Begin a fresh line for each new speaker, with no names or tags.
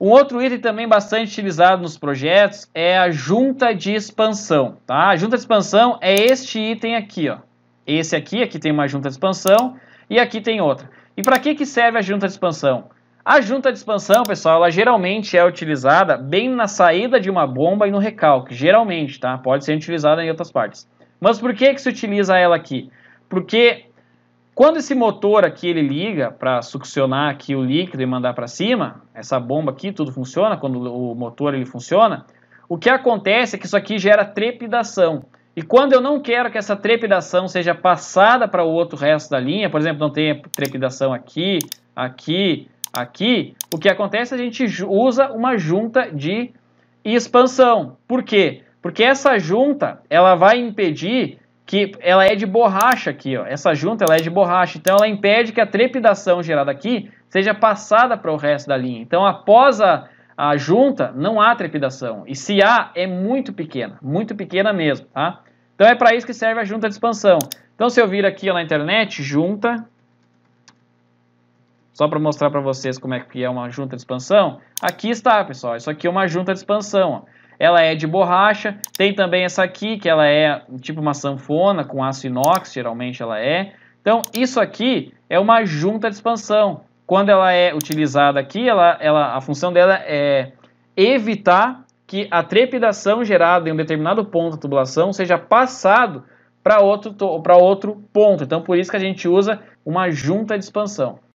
Um outro item também bastante utilizado nos projetos é a junta de expansão, tá? A junta de expansão é este item aqui, ó. Esse aqui, aqui tem uma junta de expansão e aqui tem outra. E para que, que serve a junta de expansão? A junta de expansão, pessoal, ela geralmente é utilizada bem na saída de uma bomba e no recalque, geralmente, tá? Pode ser utilizada em outras partes. Mas por que, que se utiliza ela aqui? Porque quando esse motor aqui ele liga para succionar aqui o líquido e mandar para cima, essa bomba aqui tudo funciona quando o motor ele funciona. O que acontece é que isso aqui gera trepidação. E quando eu não quero que essa trepidação seja passada para o outro resto da linha, por exemplo, não tenha trepidação aqui, aqui, aqui, o que acontece é que a gente usa uma junta de expansão. Por quê? Porque essa junta ela vai impedir que ela é de borracha aqui, ó. Essa junta ela é de borracha, então ela impede que a trepidação gerada aqui seja passada para o resto da linha. Então, após a, a junta, não há trepidação. E se há, é muito pequena, muito pequena mesmo, tá? Então, é para isso que serve a junta de expansão. Então, se eu vir aqui na internet, junta só para mostrar para vocês como é que é uma junta de expansão, aqui está, pessoal. Isso aqui é uma junta de expansão. Ó. Ela é de borracha, tem também essa aqui, que ela é tipo uma sanfona com aço inox, geralmente ela é. Então, isso aqui é uma junta de expansão. Quando ela é utilizada aqui, ela, ela, a função dela é evitar que a trepidação gerada em um determinado ponto da tubulação seja passado para outro, para outro ponto. Então, por isso que a gente usa uma junta de expansão.